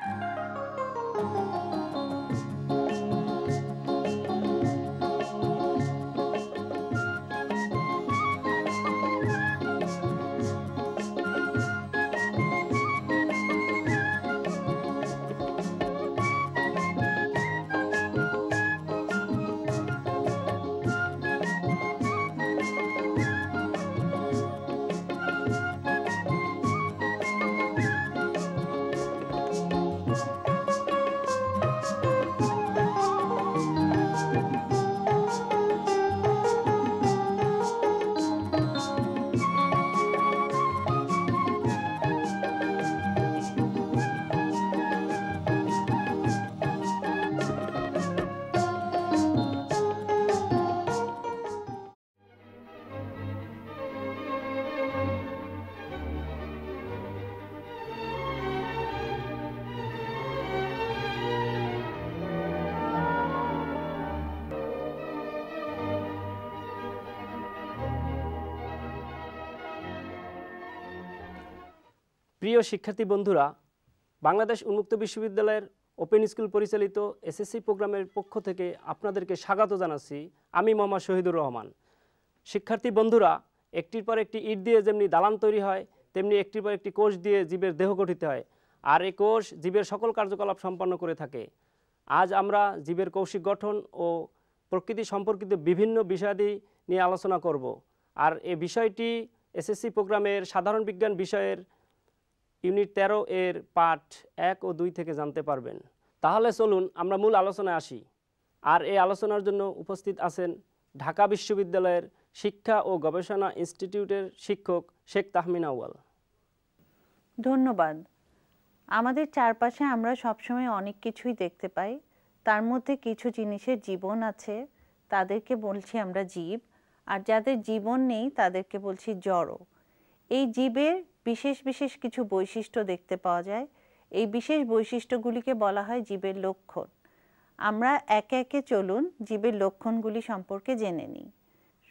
Bye. প্রিয় শিক্ষার্থী বন্ধুরা বাংলাদেশ উন্মুক্ত বিশ্ববিদ্যালয়ের ওপেন স্কুল পরিচালিত এসএসসি প্রোগ্রামের পক্ষ থেকে আপনাদেরকে স্বাগত জানাচ্ছি আমি মোহাম্মদ শহীদুর রহমান শিক্ষার্থী বন্ধুরা একটির পর একটি ইট দিয়ে যেমনি দালান তৈরি হয় তেমনি একটির পর একটি কোষ দিয়ে জীবের দেহ গঠিত হয় আর এই কোষ জীবের সকল কার্যকলাপ সম্পন্ন করে থাকে আজ আমরা জীবের কৌশিক গঠন ও প্রকৃতি সম্পর্কিত বিভিন্ন বিষয়াদি নিয়ে আলোচনা করব আর এ বিষয়টি এসএসসি প্রোগ্রামের সাধারণ বিজ্ঞান বিষয়ের ইউনিট ১৩ এর পাঠ এক ও দুই থেকে জানতে পারবেন তাহলে চলুন আমরা মূল আলোচনায় আসি আর এই আলোচনার জন্য উপস্থিত আছেন ঢাকা বিশ্ববিদ্যালয়ের শিক্ষা ও গবেষণা ইনস্টিটিউটের শিক্ষক শেখ তাহমিন আউয়াল ধন্যবাদ আমাদের চারপাশে আমরা সবসময় অনেক কিছুই দেখতে পাই তার মধ্যে কিছু জিনিসের জীবন আছে তাদেরকে বলছি আমরা জীব আর যাদের জীবন নেই তাদেরকে বলছি জড় এই জীবের বিশেষ বিশেষ কিছু বৈশিষ্ট্য দেখতে পাওয়া যায় এই বিশেষ বৈশিষ্ট্যগুলিকে বলা হয় জীবের লক্ষণ আমরা একে একে চলুন জীবের লক্ষণগুলি সম্পর্কে জেনে নিই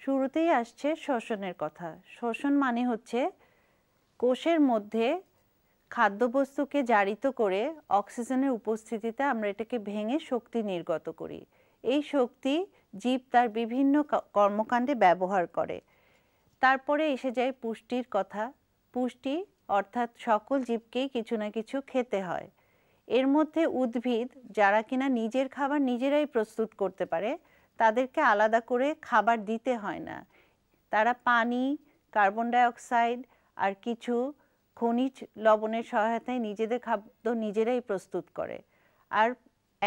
শুরুতেই আসছে শ্বসনের কথা শ্বসন মানে হচ্ছে কোষের মধ্যে খাদ্যবস্তুকে জারিত করে অক্সিজেনের উপস্থিতিতে আমরা এটাকে ভেঙে শক্তি নির্গত করি এই শক্তি জীব তার বিভিন্ন কর্মকাণ্ডে ব্যবহার করে তারপরে এসে যায় পুষ্টির কথা পুষ্টি অর্থাৎ সকল জীবকেই কিছু না কিছু খেতে হয় এর মধ্যে উদ্ভিদ যারা কিনা নিজের খাবার নিজেরাই প্রস্তুত করতে পারে তাদেরকে আলাদা করে খাবার দিতে হয় না তারা পানি কার্বন ডাইঅক্সাইড আর কিছু খনিজ লবণের সহায়তায় নিজেদের খাদ্য নিজেরাই প্রস্তুত করে আর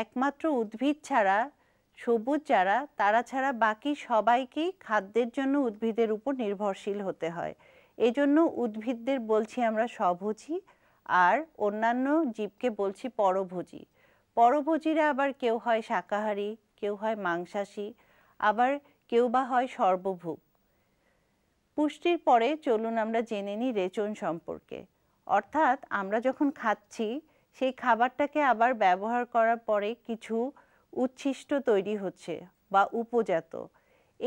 একমাত্র উদ্ভিদ ছাড়া সবুজ যারা তারা ছাড়া বাকি সবাইকেই খাদ্যের জন্য উদ্ভিদের উপর নির্ভরশীল হতে হয় এই জন্য উদ্ভিদদের বলছি আমরা স্বভোজী আর অন্যান্য জীবকে বলছি পরভোজী পরভোজীরা আবার কেউ হয় শাকাহারী কেউ হয় মাংসাশী আবার কেউ বা হয় সর্বভোগ পুষ্টির পরে চলুন আমরা জেনে নিই রেচন সম্পর্কে অর্থাৎ আমরা যখন খাচ্ছি সেই খাবারটাকে আবার ব্যবহার করার পরে কিছু উচ্ছিষ্ট তৈরি হচ্ছে বা উপজাত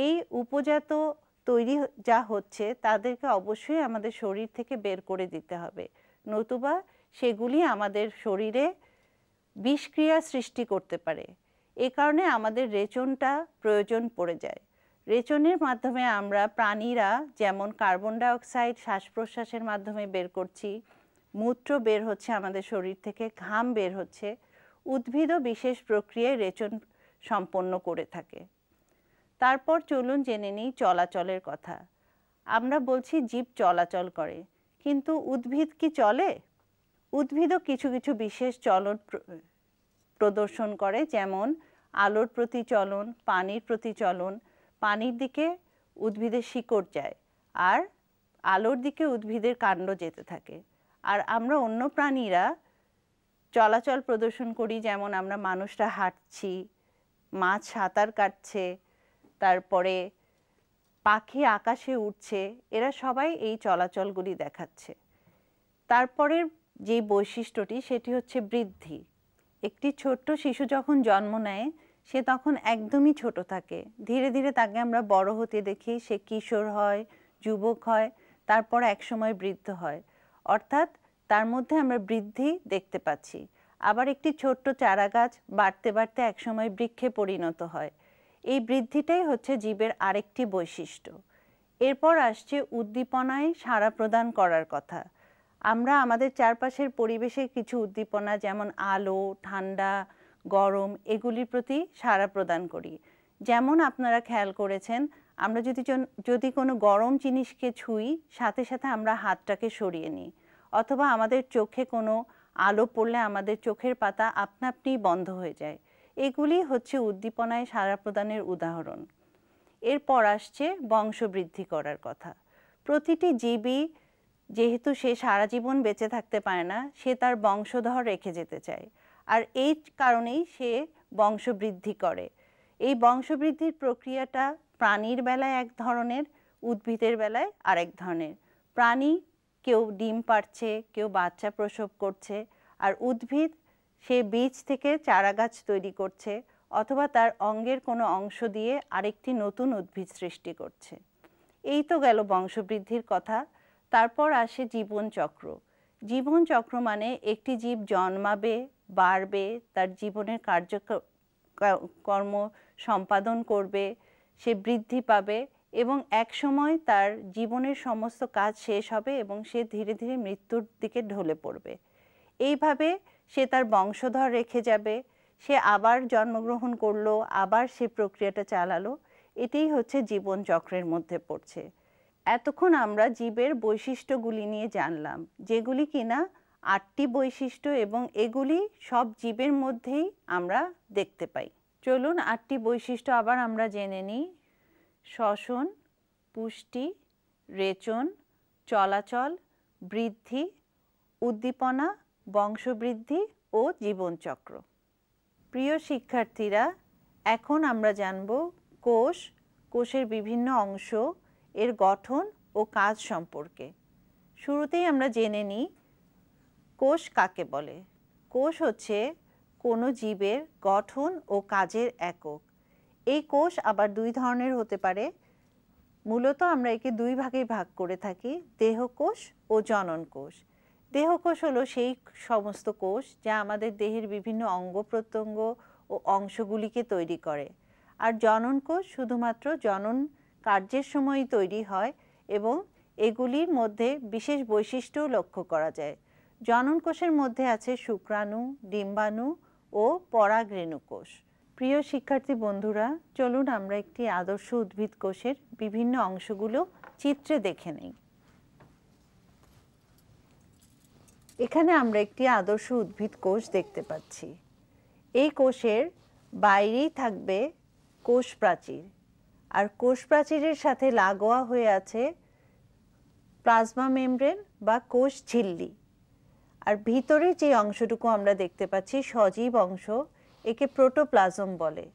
এই উপজাত তৈরি যা হচ্ছে তাদেরকে অবশ্যই আমাদের শরীর থেকে বের করে দিতে হবে নতুবা সেগুলি আমাদের শরীরে বিষক্রিয়া সৃষ্টি করতে পারে এ কারণে আমাদের রেচনটা প্রয়োজন পড়ে যায় রেচনের মাধ্যমে আমরা প্রাণীরা যেমন কার্বন ডাইঅক্সাইড শ্বাস প্রশ্বাসের মাধ্যমে বের করছি মূত্র বের হচ্ছে আমাদের শরীর থেকে ঘাম বের হচ্ছে উদ্ভিদও বিশেষ প্রক্রিয়ায় রেচন সম্পন্ন করে থাকে তারপর চলুন জেনে নিই চলাচলের কথা আমরা বলছি জীব চলাচল করে কিন্তু উদ্ভিদ কি চলে উদ্ভিদও কিছু কিছু বিশেষ চলন প্রদর্শন করে যেমন আলোর প্রতি চলন পানির প্রতি চলন পানির দিকে উদ্ভিদের শিকড় যায় আর আলোর দিকে উদ্ভিদের কাণ্ড যেতে থাকে আর আমরা অন্য প্রাণীরা চলাচল প্রদর্শন করি যেমন আমরা মানুষরা হাঁটছি মাছ সাঁতার কাটছে তারপরে পাখি আকাশে উঠছে এরা সবাই এই চলাচলগুলি দেখাচ্ছে তারপরের যে বৈশিষ্ট্যটি সেটি হচ্ছে বৃদ্ধি একটি ছোট্ট শিশু যখন জন্ম নেয় সে তখন একদমই ছোট থাকে ধীরে ধীরে তাকে আমরা বড় হতে দেখি সে কিশোর হয় যুবক হয় তারপর একসময় বৃদ্ধ হয় অর্থাৎ তার মধ্যে আমরা বৃদ্ধি দেখতে পাচ্ছি আবার একটি ছোট্ট চারা গাছ বাড়তে বাড়তে একসময় বৃক্ষে পরিণত হয় এই বৃদ্ধিটাই হচ্ছে জীবের আরেকটি বৈশিষ্ট্য এরপর আসছে উদ্দীপনায় সাড়া প্রদান করার কথা আমরা আমাদের চারপাশের পরিবেশে কিছু উদ্দীপনা যেমন আলো ঠান্ডা গরম এগুলির প্রতি সাড়া প্রদান করি যেমন আপনারা খেয়াল করেছেন আমরা যদি যদি কোনো গরম জিনিসকে ছুঁই সাথে সাথে আমরা হাতটাকে সরিয়ে নিই অথবা আমাদের চোখে কোনো আলো পড়লে আমাদের চোখের পাতা আপনা আপনি বন্ধ হয়ে যায় এগুলি হচ্ছে উদ্দীপনায় সারা প্রদানের উদাহরণ এরপর আসছে বংশবৃদ্ধি করার কথা প্রতিটি জীবই যেহেতু সে সারা জীবন বেঁচে থাকতে পারে না সে তার বংশধর রেখে যেতে চায় আর এই কারণেই সে বংশবৃদ্ধি করে এই বংশবৃদ্ধির প্রক্রিয়াটা প্রাণীর বেলায় এক ধরনের উদ্ভিদের বেলায় আরেক ধরনের প্রাণী কেউ ডিম পাড়ছে কেউ বাচ্চা প্রসব করছে আর উদ্ভিদ সে বীজ থেকে চারাগাছ তৈরি করছে অথবা তার অঙ্গের কোনো অংশ দিয়ে আরেকটি নতুন উদ্ভিদ সৃষ্টি করছে এই তো গেল বংশবৃদ্ধির কথা তারপর আসে জীবনচক্র জীবনচক্র মানে একটি জীব জন্মাবে বাড়বে তার জীবনের কার্য কর্ম সম্পাদন করবে সে বৃদ্ধি পাবে এবং এক সময় তার জীবনের সমস্ত কাজ শেষ হবে এবং সে ধীরে ধীরে মৃত্যুর দিকে ঢলে পড়বে এইভাবে সে তার বংশধর রেখে যাবে সে আবার জন্মগ্রহণ করলো আবার সে প্রক্রিয়াটা চালালো এটাই হচ্ছে জীবন চক্রের মধ্যে পড়ছে এতক্ষণ আমরা জীবের বৈশিষ্ট্যগুলি নিয়ে জানলাম যেগুলি কিনা আটটি বৈশিষ্ট্য এবং এগুলি সব জীবের মধ্যেই আমরা দেখতে পাই চলুন আটটি বৈশিষ্ট্য আবার আমরা জেনে নিই শ্বসন পুষ্টি রেচন চলাচল বৃদ্ধি উদ্দীপনা বংশবৃদ্ধি ও জীবনচক্র প্রিয় শিক্ষার্থীরা এখন আমরা জানব কোষ কোষের বিভিন্ন অংশ এর গঠন ও কাজ সম্পর্কে শুরুতেই আমরা জেনে নিই কোষ কাকে বলে কোষ হচ্ছে কোনো জীবের গঠন ও কাজের একক এই কোষ আবার দুই ধরনের হতে পারে মূলত আমরা একে দুই ভাগে ভাগ করে থাকি দেহকোষ ও জনন কোষ দেহকোষ হলো সেই সমস্ত কোষ যা আমাদের দেহের বিভিন্ন অঙ্গ প্রত্যঙ্গ ও অংশগুলিকে তৈরি করে আর জনন কোষ শুধুমাত্র জনন কার্যের সময় তৈরি হয় এবং এগুলির মধ্যে বিশেষ বৈশিষ্ট্যও লক্ষ্য করা যায় জনন কোষের মধ্যে আছে শুক্রাণু ডিম্বাণু ও পরাগ্রেণু কোষ প্রিয় শিক্ষার্থী বন্ধুরা চলুন আমরা একটি আদর্শ উদ্ভিদ কোষের বিভিন্ন অংশগুলো চিত্রে দেখে নেই এখানে আমরা একটি আদর্শ উদ্ভিদ কোষ দেখতে পাচ্ছি এই কোষের বাইরেই থাকবে কোষ প্রাচীর আর কোষ প্রাচীরের সাথে লাগোয়া হয়ে আছে প্লাজমা মেমব্রেন বা কোষ ঝিল্লি আর ভিতরে যে অংশটুকু আমরা দেখতে পাচ্ছি সজীব অংশ একে প্রোটোপ্লাজম বলে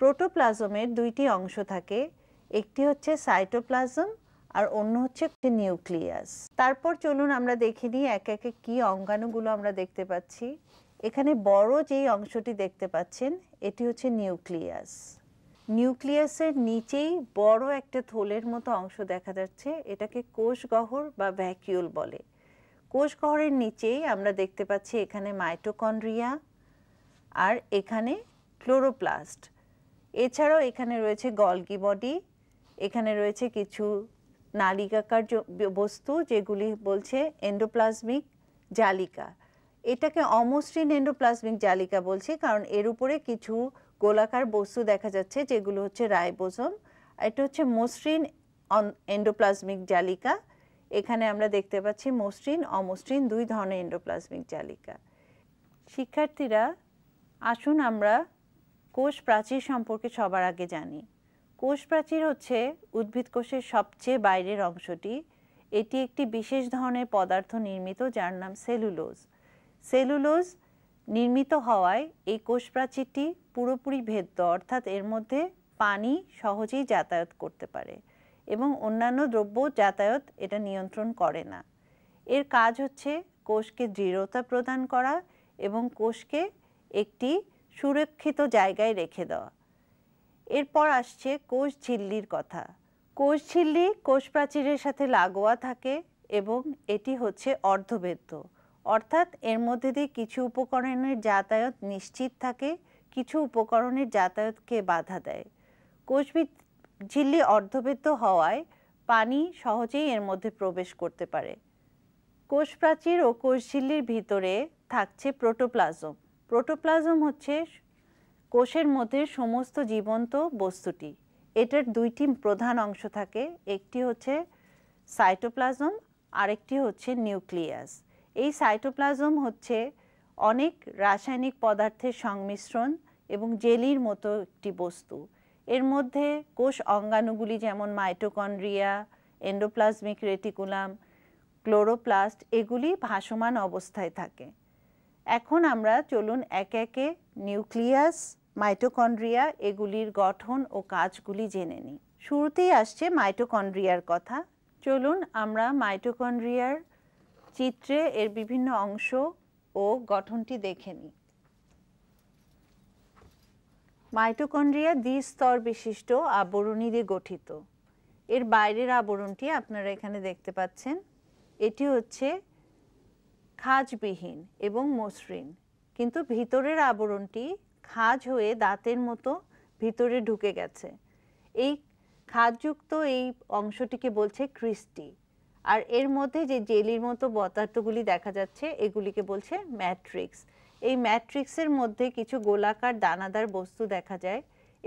প্রোটোপ্লাজমের দুইটি অংশ থাকে একটি হচ্ছে সাইটোপ্লাজম আর অন্য হচ্ছে নিউক্লিয়াস তারপর চলুন আমরা দেখে নিই এক একে কি অঙ্গাণুগুলো আমরা দেখতে পাচ্ছি এখানে বড় যেই অংশটি দেখতে পাচ্ছেন এটি হচ্ছে নিউক্লিয়াস নিউক্লিয়াসের নিচেই বড় একটা থলের মতো অংশ দেখা যাচ্ছে এটাকে কোষগহর বা ভ্যাকিউল বলে কোষগহরের নিচেই আমরা দেখতে পাচ্ছি এখানে মাইটোকন্ড্রিয়া আর এখানে ক্লোরোপ্লাস্ট এছাড়াও এখানে রয়েছে গলগি বডি এখানে রয়েছে কিছু নালিকাকার বস্তু যেগুলি বলছে এন্ডোপ্লাজমিক জালিকা এটাকে অমসৃণ এন্ডোপ্লাজমিক জালিকা বলছি কারণ এর উপরে কিছু গোলাকার বস্তু দেখা যাচ্ছে যেগুলো হচ্ছে রায়বোজম এটা হচ্ছে মসৃণ এন্ডোপ্লাজমিক জালিকা এখানে আমরা দেখতে পাচ্ছি মসৃণ অমসৃণ দুই ধরনের এন্ডোপ্লাজমিক জালিকা শিক্ষার্থীরা আসুন আমরা কোষ প্রাচীর সম্পর্কে সবার আগে জানি কোষ প্রাচীর হচ্ছে উদ্ভিদ কোষের সবচেয়ে বাইরের অংশটি এটি একটি বিশেষ ধরনের পদার্থ নির্মিত যার নাম সেলুলোজ সেলুলোজ নির্মিত হওয়ায় এই কোষ প্রাচীরটি পুরোপুরি ভেদ্য অর্থাৎ এর মধ্যে পানি সহজেই যাতায়াত করতে পারে এবং অন্যান্য দ্রব্য যাতায়াত এটা নিয়ন্ত্রণ করে না এর কাজ হচ্ছে কোষকে দৃঢ়তা প্রদান করা এবং কোষকে একটি সুরক্ষিত জায়গায় রেখে দেওয়া এরপর আসছে কোষ ঝিল্লির কথা কোষ ঝিল্লি কোষ প্রাচীরের সাথে লাগোয়া থাকে এবং এটি হচ্ছে অর্ধবেদ্য অর্থাৎ এর মধ্যে দিয়ে কিছু উপকরণের যাতায়াত নিশ্চিত থাকে কিছু উপকরণের যাতায়াতকে বাধা দেয় কোষবিদ ঝিল্লি অর্ধবেদ্য হওয়ায় পানি সহজেই এর মধ্যে প্রবেশ করতে পারে কোষ প্রাচীর ও কোষ ঝিল্লির ভিতরে থাকছে প্রোটোপ্লাজম প্রোটোপ্লাজম হচ্ছে কোষের মধ্যে সমস্ত জীবন্ত বস্তুটি এটার দুইটি প্রধান অংশ থাকে একটি হচ্ছে সাইটোপ্লাজম আরেকটি হচ্ছে নিউক্লিয়াস এই সাইটোপ্লাজম হচ্ছে অনেক রাসায়নিক পদার্থের সংমিশ্রণ এবং জেলির মতো একটি বস্তু এর মধ্যে কোষ অঙ্গাণুগুলি যেমন মাইটোকন্ড্রিয়া এন্ডোপ্লাজমিক রেটিকুলাম ক্লোরোপ্লাস্ট এগুলি ভাসমান অবস্থায় থাকে এখন আমরা চলুন একে একে নিউক্লিয়াস মাইটোকন্ড্রিয়া এগুলির গঠন ও কাজগুলি জেনে নিই শুরুতেই আসছে মাইটোকন্ড্রিয়ার কথা চলুন আমরা মাইটোকন্ড্রিয়ার চিত্রে এর বিভিন্ন অংশ ও গঠনটি দেখে নিই মাইটোকন্ড্রিয়া দ্বিস্তর বিশিষ্ট আবরণী দিয়ে গঠিত এর বাইরের আবরণটি আপনারা এখানে দেখতে পাচ্ছেন এটি হচ্ছে খাজবিহীন এবং মসৃণ কিন্তু ভিতরের আবরণটি খাজ হয়ে দাঁতের মতো ভিতরে ঢুকে গেছে এই খাজযুক্ত এই অংশটিকে বলছে ক্রিস্টি আর এর মধ্যে যে জেলির মতো পদার্থগুলি দেখা যাচ্ছে এগুলিকে বলছে ম্যাট্রিক্স এই ম্যাট্রিক্সের মধ্যে কিছু গোলাকার দানাদার বস্তু দেখা যায়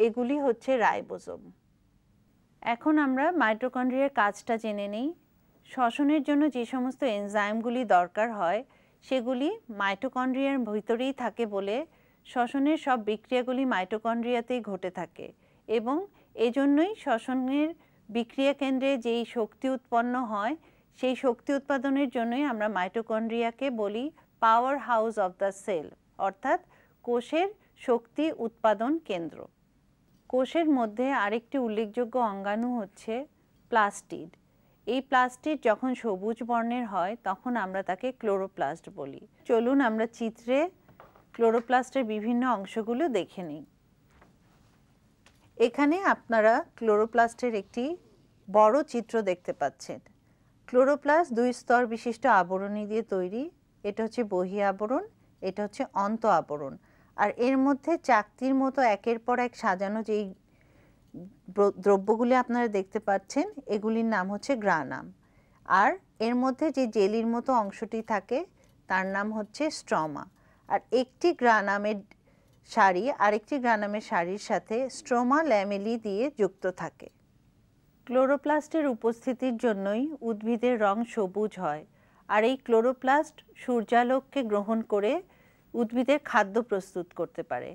এগুলি হচ্ছে রাইবোজম এখন আমরা মাইটোকন্ড্রিয়ার কাজটা জেনে নেই শ্বসনের জন্য যে সমস্ত এনজাইমগুলি দরকার হয় সেগুলি মাইটোকন্ড্রিয়ার ভিতরেই থাকে বলে শ্বসনের সব বিক্রিয়াগুলি মাইটোকন্ড্রিয়াতেই ঘটে থাকে এবং এজন্যই শ্বসনের বিক্রিয়া কেন্দ্রে যেই শক্তি উৎপন্ন হয় সেই শক্তি উৎপাদনের জন্যই আমরা মাইটোকন্ড্রিয়াকে বলি power house of the cell অর্থাৎ কোষের শক্তি উৎপাদন কেন্দ্র কোষের মধ্যে আরেকটি উল্লেখযোগ্য অঙ্গাণু হচ্ছে প্লাস্টিড এই প্লাস্টিড যখন সবুজ বর্ণের হয় তখন আমরা তাকে ক্লোরোপ্লাস্ট বলি চলুন আমরা চিত্রে ক্লোরোপ্লাস্টের বিভিন্ন অংশগুলো দেখে নিই এখানে আপনারা ক্লোরোপ্লাস্টের একটি বড় চিত্র দেখতে পাচ্ছেন ক্লোরোপ্লাস্ট দুই স্তর বিশিষ্ট আবরণী দিয়ে তৈরি এটা হচ্ছে বহি আবরণ এটা হচ্ছে অন্ত আবরণ আর এর মধ্যে চাকতির মতো একের পর এক সাজানো যেই দ্রব্যগুলি আপনারা দেখতে পাচ্ছেন এগুলির নাম হচ্ছে গ্রানাম আর এর মধ্যে যে জেলির মতো অংশটি থাকে তার নাম হচ্ছে স্ট্রমা আর একটি গ্রানামের শাড়ি আরেকটি গ্রানামের শাড়ির সাথে স্ট্রোমা ল্যামেলি দিয়ে যুক্ত থাকে ক্লোরোপ্লাস্টের উপস্থিতির জন্যই উদ্ভিদের রং সবুজ হয় আর এই ক্লোরোপ্লাস্ট সূর্যালোককে গ্রহণ করে উদ্ভিদের খাদ্য প্রস্তুত করতে পারে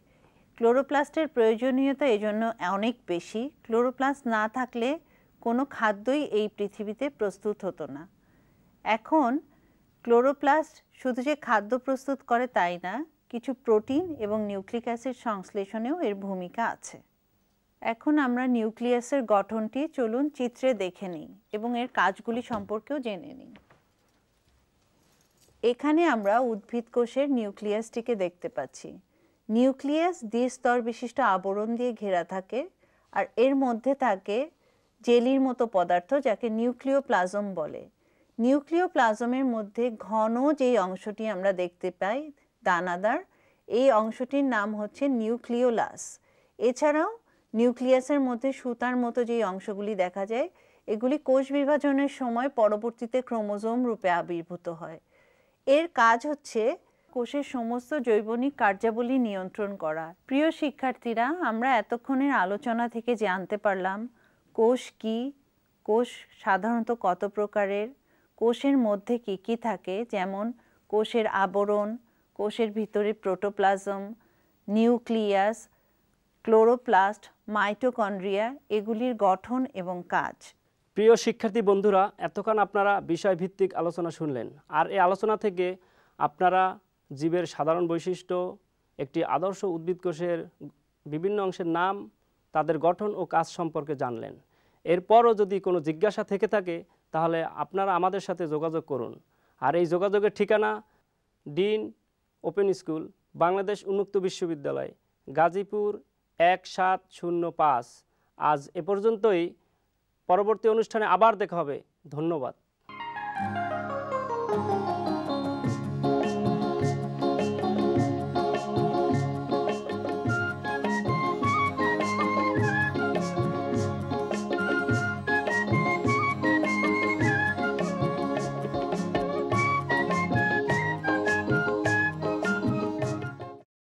ক্লোরোপ্লাস্টের প্রয়োজনীয়তা এজন্য অনেক বেশি ক্লোরোপ্লাস্ট না থাকলে কোনো খাদ্যই এই পৃথিবীতে প্রস্তুত হতো না এখন ক্লোরোপ্লাস্ট শুধু যে খাদ্য প্রস্তুত করে তাই না কিছু প্রোটিন এবং নিউক্লিক অ্যাসিড সংশ্লেষণেও এর ভূমিকা আছে এখন আমরা নিউক্লিয়াসের গঠনটি চলুন চিত্রে দেখে নিই এবং এর কাজগুলি সম্পর্কেও জেনে নিই এখানে আমরা উদ্ভিদ কোষের নিউক্লিয়াসটিকে দেখতে পাচ্ছি নিউক্লিয়াস দ্বিস্তর বিশিষ্ট আবরণ দিয়ে ঘেরা থাকে আর এর মধ্যে থাকে জেলির মতো পদার্থ যাকে নিউক্লিওপ্লাজম বলে নিউক্লিওপ্লাজমের মধ্যে ঘন যেই অংশটি আমরা দেখতে পাই দানাদার এই অংশটির নাম হচ্ছে নিউক্লিওলাস এছাড়াও নিউক্লিয়াসের মধ্যে সুতার মতো যেই অংশগুলি দেখা যায় এগুলি কোষ বিভাজনের সময় পরবর্তীতে ক্রোমোজোম রূপে আবির্ভূত হয় এর কাজ হচ্ছে কোষের সমস্ত জৈবনিক কার্যাবলী নিয়ন্ত্রণ করা প্রিয় শিক্ষার্থীরা আমরা এতক্ষণের আলোচনা থেকে জানতে পারলাম কোষ কি কোষ সাধারণত কত প্রকারের কোষের মধ্যে কি কি থাকে যেমন কোষের আবরণ কোষের ভিতরে প্রোটোপ্লাজম নিউক্লিয়াস ক্লোরোপ্লাস্ট মাইটোকন্ড্রিয়া এগুলির গঠন এবং কাজ প্রিয় শিক্ষার্থী বন্ধুরা এতক্ষণ আপনারা বিষয়ভিত্তিক আলোচনা শুনলেন আর এই আলোচনা থেকে আপনারা জীবের সাধারণ বৈশিষ্ট্য একটি আদর্শ উদ্ভিদ কোষের বিভিন্ন অংশের নাম তাদের গঠন ও কাজ সম্পর্কে জানলেন এরপরও যদি কোনো জিজ্ঞাসা থেকে থাকে তাহলে আপনারা আমাদের সাথে যোগাযোগ করুন আর এই যোগাযোগের ঠিকানা ডিন ওপেন স্কুল বাংলাদেশ উন্মুক্ত বিশ্ববিদ্যালয় গাজীপুর এক সাত শূন্য পাঁচ আজ এ পর্যন্তই পরবর্তী অনুষ্ঠানে আবার দেখা হবে ধন্যবাদ